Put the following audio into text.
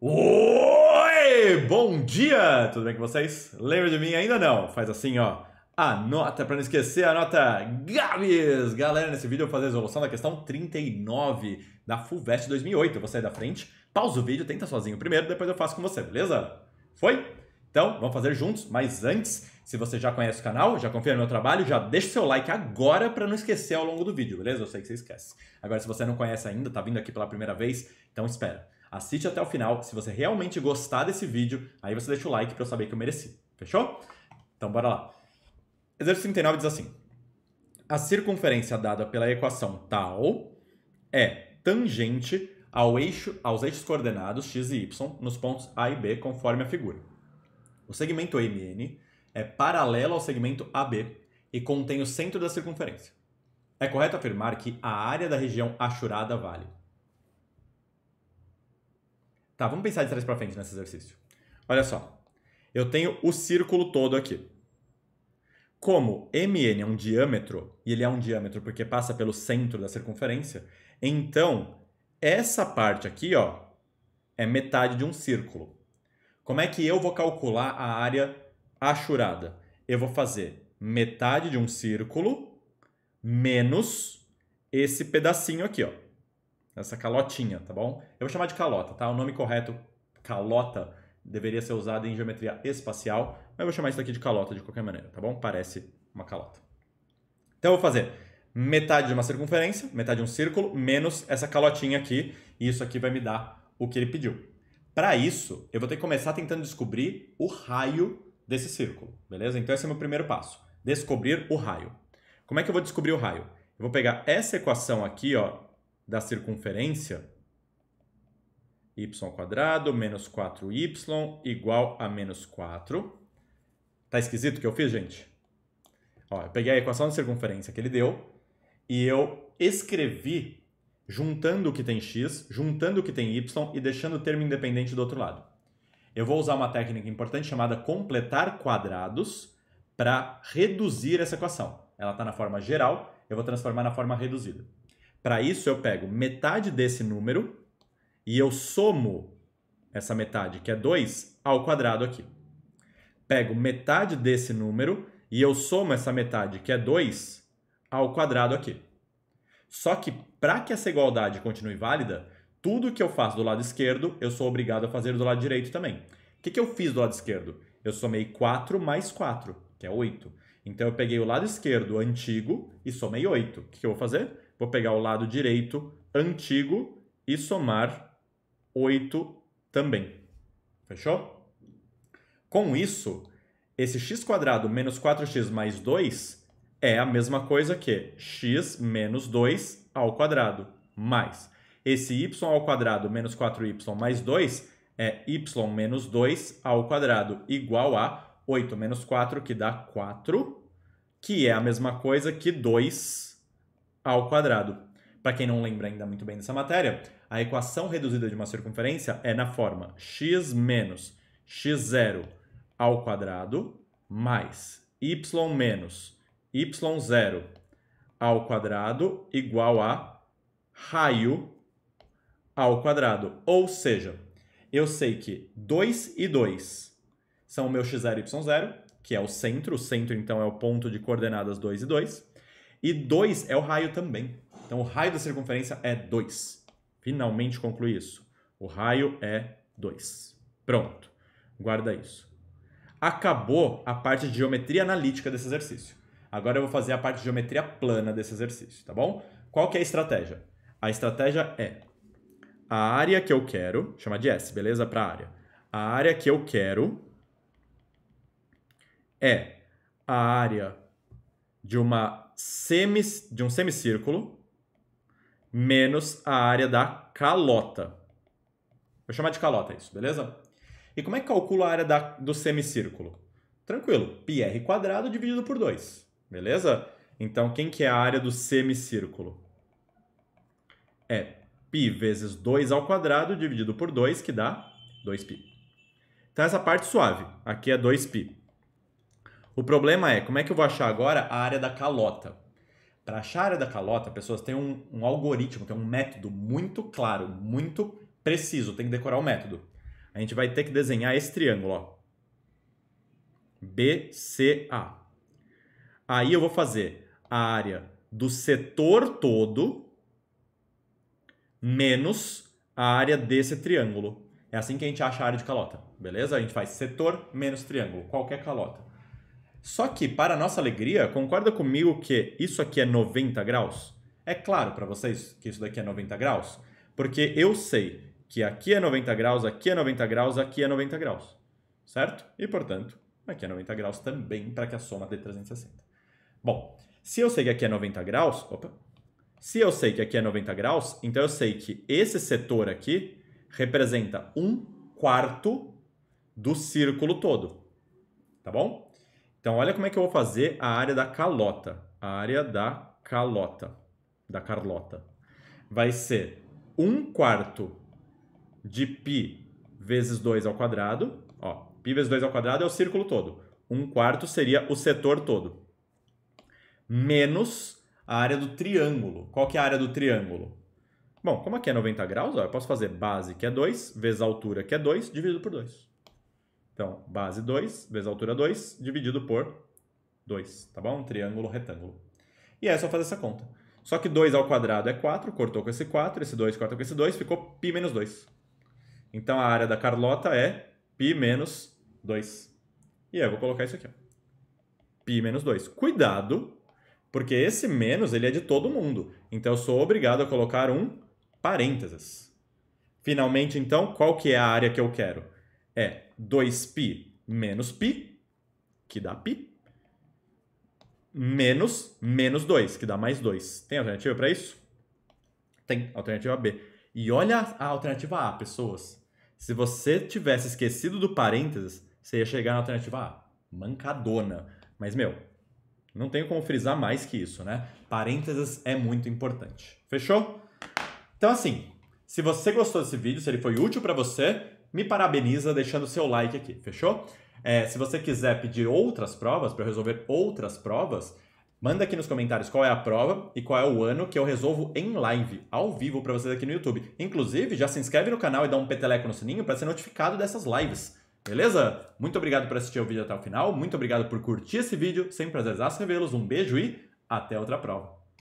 Oi! Bom dia! Tudo bem com vocês? Lembra de mim ainda não? Faz assim, ó. Anota para não esquecer, anota Gabs! Galera, nesse vídeo eu vou fazer a resolução da questão 39 da FUVEST 2008. Eu vou sair da frente, pausa o vídeo, tenta sozinho primeiro, depois eu faço com você, beleza? Foi? Então, vamos fazer juntos, mas antes, se você já conhece o canal, já confia no meu trabalho, já deixa o seu like agora para não esquecer ao longo do vídeo, beleza? Eu sei que você esquece. Agora, se você não conhece ainda, tá vindo aqui pela primeira vez, então espera Assiste até o final. Se você realmente gostar desse vídeo, aí você deixa o like para eu saber que eu mereci. Fechou? Então bora lá. Exercício 39 diz assim: A circunferência dada pela equação tal é tangente ao eixo, aos eixos coordenados x e y nos pontos A e B, conforme a figura. O segmento MN é paralelo ao segmento AB e contém o centro da circunferência. É correto afirmar que a área da região achurada vale Tá, vamos pensar de trás para frente nesse exercício. Olha só. Eu tenho o círculo todo aqui. Como MN é um diâmetro, e ele é um diâmetro porque passa pelo centro da circunferência, então essa parte aqui, ó, é metade de um círculo. Como é que eu vou calcular a área achurada? Eu vou fazer metade de um círculo menos esse pedacinho aqui, ó essa calotinha, tá bom? Eu vou chamar de calota, tá? O nome correto, calota, deveria ser usado em geometria espacial, mas eu vou chamar isso aqui de calota de qualquer maneira, tá bom? Parece uma calota. Então eu vou fazer metade de uma circunferência, metade de um círculo, menos essa calotinha aqui, e isso aqui vai me dar o que ele pediu. Para isso, eu vou ter que começar tentando descobrir o raio desse círculo, beleza? Então esse é o meu primeiro passo, descobrir o raio. Como é que eu vou descobrir o raio? Eu vou pegar essa equação aqui, ó, da circunferência, y² menos 4y igual a menos 4. Tá esquisito o que eu fiz, gente? Ó, eu peguei a equação de circunferência que ele deu e eu escrevi juntando o que tem x, juntando o que tem y e deixando o termo independente do outro lado. Eu vou usar uma técnica importante chamada completar quadrados para reduzir essa equação. Ela está na forma geral, eu vou transformar na forma reduzida. Para isso, eu pego metade desse número e eu somo essa metade, que é 2, ao quadrado aqui. Pego metade desse número e eu somo essa metade, que é 2, ao quadrado aqui. Só que para que essa igualdade continue válida, tudo que eu faço do lado esquerdo, eu sou obrigado a fazer do lado direito também. O que, que eu fiz do lado esquerdo? Eu somei 4 mais 4, que é 8. Então, eu peguei o lado esquerdo antigo e somei 8. O que, que eu vou fazer? Vou pegar o lado direito antigo e somar 8 também. Fechou? Com isso, esse x² menos 4x mais 2 é a mesma coisa que x menos 2 ao quadrado mais esse y ao quadrado menos 4y mais 2 é y menos 2 ao quadrado igual a 8 menos 4, que dá 4, que é a mesma coisa que 2 ao quadrado. Para quem não lembra ainda muito bem dessa matéria, a equação reduzida de uma circunferência é na forma x menos x0 ao quadrado mais y menos y0 ao quadrado igual a raio ao quadrado. Ou seja, eu sei que 2 e 2 são o meu x0 e y0, que é o centro. O centro, então, é o ponto de coordenadas 2 e 2. E 2 é o raio também. Então o raio da circunferência é 2. Finalmente conclui isso. O raio é 2. Pronto. Guarda isso. Acabou a parte de geometria analítica desse exercício. Agora eu vou fazer a parte de geometria plana desse exercício, tá bom? Qual que é a estratégia? A estratégia é a área que eu quero, chama de S, beleza? Para área. A área que eu quero é a área de uma semis de um semicírculo menos a área da calota. Vou chamar de calota isso, beleza? E como é que calcula a área da, do semicírculo? Tranquilo, πr quadrado dividido por 2, beleza? Então, quem que é a área do semicírculo? É π vezes 2 ao quadrado dividido por 2, que dá 2π. Então, essa parte suave, aqui é 2π. O problema é como é que eu vou achar agora a área da calota? Para achar a área da calota, pessoas têm um, um algoritmo, tem um método muito claro, muito preciso, tem que decorar o método. A gente vai ter que desenhar esse triângulo, ó. BCA. Aí eu vou fazer a área do setor todo menos a área desse triângulo. É assim que a gente acha a área de calota, beleza? A gente faz setor menos triângulo, qualquer calota. Só que, para nossa alegria, concorda comigo que isso aqui é 90 graus? É claro para vocês que isso daqui é 90 graus, porque eu sei que aqui é 90 graus, aqui é 90 graus, aqui é 90 graus, certo? E, portanto, aqui é 90 graus também para que a soma dê 360. Bom, se eu sei que aqui é 90 graus, opa, se eu sei que aqui é 90 graus, então eu sei que esse setor aqui representa um quarto do círculo todo, tá bom? Então, olha como é que eu vou fazer a área da calota. A área da calota, da Carlota, vai ser 1 quarto de π vezes 2 ao quadrado. Ó, π vezes 2 ao quadrado é o círculo todo. 1 quarto seria o setor todo. Menos a área do triângulo. Qual que é a área do triângulo? Bom, como aqui é 90 graus, ó, eu posso fazer base, que é 2, vezes a altura, que é 2, dividido por 2. Então, base 2 vezes altura 2 dividido por 2, tá bom? Um triângulo retângulo. E é só fazer essa conta. Só que 2 ao quadrado é 4, cortou com esse 4, esse 2 corta com esse 2, ficou π menos 2. Então a área da Carlota é π menos 2. E aí, eu vou colocar isso aqui, π menos 2. Cuidado, porque esse menos ele é de todo mundo. Então eu sou obrigado a colocar um parênteses. Finalmente, então, qual que é a área que eu quero? É 2π menos π, que dá π, menos menos 2, que dá mais 2. Tem alternativa para isso? Tem, alternativa B. E olha a alternativa A, pessoas. Se você tivesse esquecido do parênteses, você ia chegar na alternativa A. Mancadona. Mas, meu, não tenho como frisar mais que isso, né? Parênteses é muito importante. Fechou? Então, assim, se você gostou desse vídeo, se ele foi útil para você, me parabeniza deixando seu like aqui, fechou? É, se você quiser pedir outras provas, para eu resolver outras provas, manda aqui nos comentários qual é a prova e qual é o ano que eu resolvo em live, ao vivo, para vocês aqui no YouTube. Inclusive, já se inscreve no canal e dá um peteleco no sininho para ser notificado dessas lives. Beleza? Muito obrigado por assistir o vídeo até o final, muito obrigado por curtir esse vídeo, sempre prazer revê-los, um beijo e até outra prova.